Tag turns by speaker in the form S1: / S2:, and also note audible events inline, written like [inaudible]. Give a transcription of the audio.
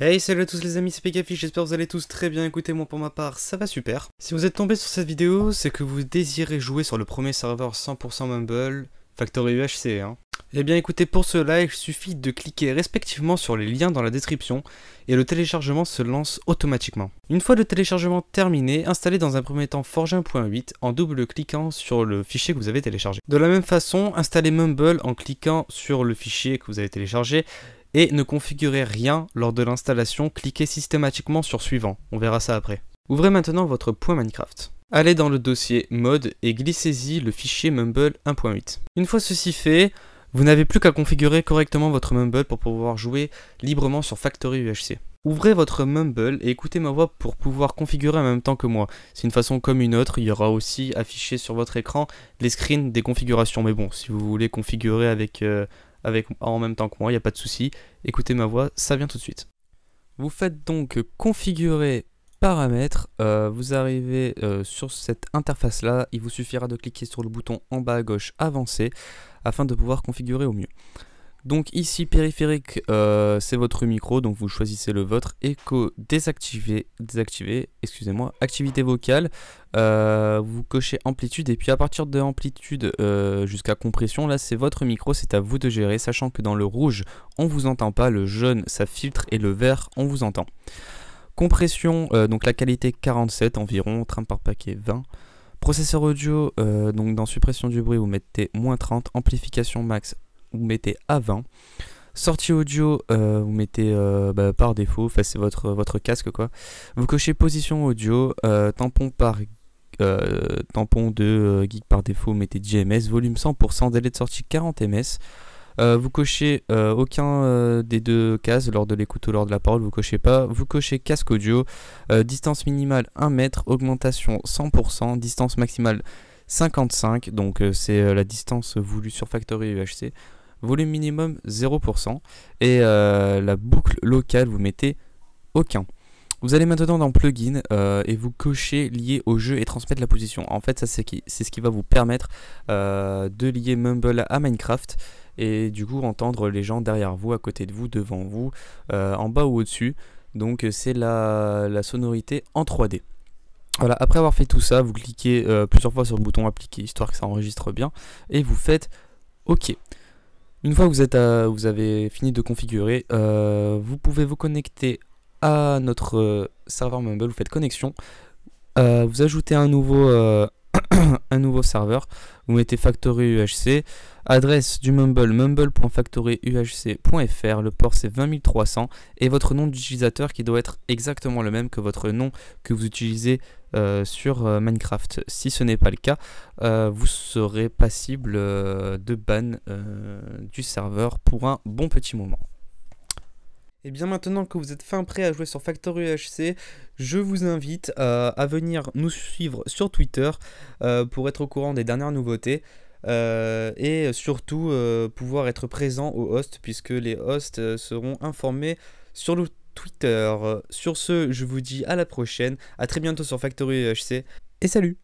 S1: Hey salut à tous les amis, c'est Pegafish, j'espère que vous allez tous très bien, écoutez moi pour ma part, ça va super. Si vous êtes tombé sur cette vidéo, c'est que vous désirez jouer sur le premier serveur 100% Mumble, Factory UHC hein. Eh bien écoutez, pour cela, il suffit de cliquer respectivement sur les liens dans la description et le téléchargement se lance automatiquement. Une fois le téléchargement terminé, installez dans un premier temps Forge 1.8 en double-cliquant sur le fichier que vous avez téléchargé. De la même façon, installez Mumble en cliquant sur le fichier que vous avez téléchargé et ne configurez rien lors de l'installation, cliquez systématiquement sur suivant, on verra ça après. Ouvrez maintenant votre point Minecraft. Allez dans le dossier mode et glissez-y le fichier mumble 1.8. Une fois ceci fait, vous n'avez plus qu'à configurer correctement votre mumble pour pouvoir jouer librement sur Factory UHC. Ouvrez votre Mumble et écoutez ma voix pour pouvoir configurer en même temps que moi. C'est une façon comme une autre, il y aura aussi affiché sur votre écran les screens des configurations. Mais bon, si vous voulez configurer avec, euh, en même temps que moi, il n'y a pas de souci. Écoutez ma voix, ça vient tout de suite. Vous faites donc configurer paramètres, euh, vous arrivez euh, sur cette interface là, il vous suffira de cliquer sur le bouton en bas à gauche avancer afin de pouvoir configurer au mieux. Donc ici, périphérique, euh, c'est votre micro, donc vous choisissez le vôtre. Écho désactiver, désactivé, excusez-moi, activité vocale, euh, vous cochez amplitude, et puis à partir de amplitude euh, jusqu'à compression, là c'est votre micro, c'est à vous de gérer, sachant que dans le rouge, on vous entend pas, le jaune, ça filtre, et le vert, on vous entend. Compression, donc la qualité 47 environ, train par paquet 20. Processeur audio, donc dans suppression du bruit, vous mettez moins 30, amplification max vous mettez A20. Sortie audio, euh, vous mettez euh, bah, par défaut, enfin, c'est votre, votre casque quoi. Vous cochez position audio, euh, tampon par tampon de geek par défaut, vous mettez JMS, volume 100%, délai de sortie 40 ms. vous cochez aucun des deux cases lors de l'écoute ou lors de la parole, vous cochez pas. Vous cochez casque audio, distance minimale 1 mètre, augmentation 100%, distance maximale 55, donc c'est la distance voulue sur Factory UHC. E volume minimum 0%, et euh, la boucle locale, vous mettez aucun. Vous allez maintenant dans plugin euh, et vous cochez lié au jeu et transmettre la position. En fait, ça c'est ce qui va vous permettre euh, de lier Mumble à Minecraft et du coup entendre les gens derrière vous, à côté de vous, devant vous, en bas ou au-dessus. Donc c'est la, la, sonorité en 3D. Voilà, après avoir fait tout ça, vous cliquez plusieurs fois sur le bouton appliquer histoire que ça enregistre bien et vous faites OK. Une fois que vous, êtes à, vous avez fini de configurer, euh, vous pouvez vous connecter à notre euh, serveur Mumble, vous faites connexion, euh, vous ajoutez un nouveau, [coughs] un nouveau serveur, vous mettez factory UHC, adresse du Mumble, mumble.factoryuhc.fr, le port c'est 20300 et votre nom d'utilisateur qui doit être exactement le même que votre nom que vous utilisez euh, sur euh, Minecraft. Si ce n'est pas le cas, euh, vous serez passible de ban du serveur pour un bon petit moment. Et bien maintenant que vous êtes fin prêt à jouer sur Factor UHC, je vous invite à venir nous suivre sur Twitter pour être au courant des dernières nouveautés. et surtout pouvoir être présent aux hosts puisque les hosts seront informés sur le Twitter. Sur ce, je vous dis à la prochaine, à très bientôt sur Factory HC, et salut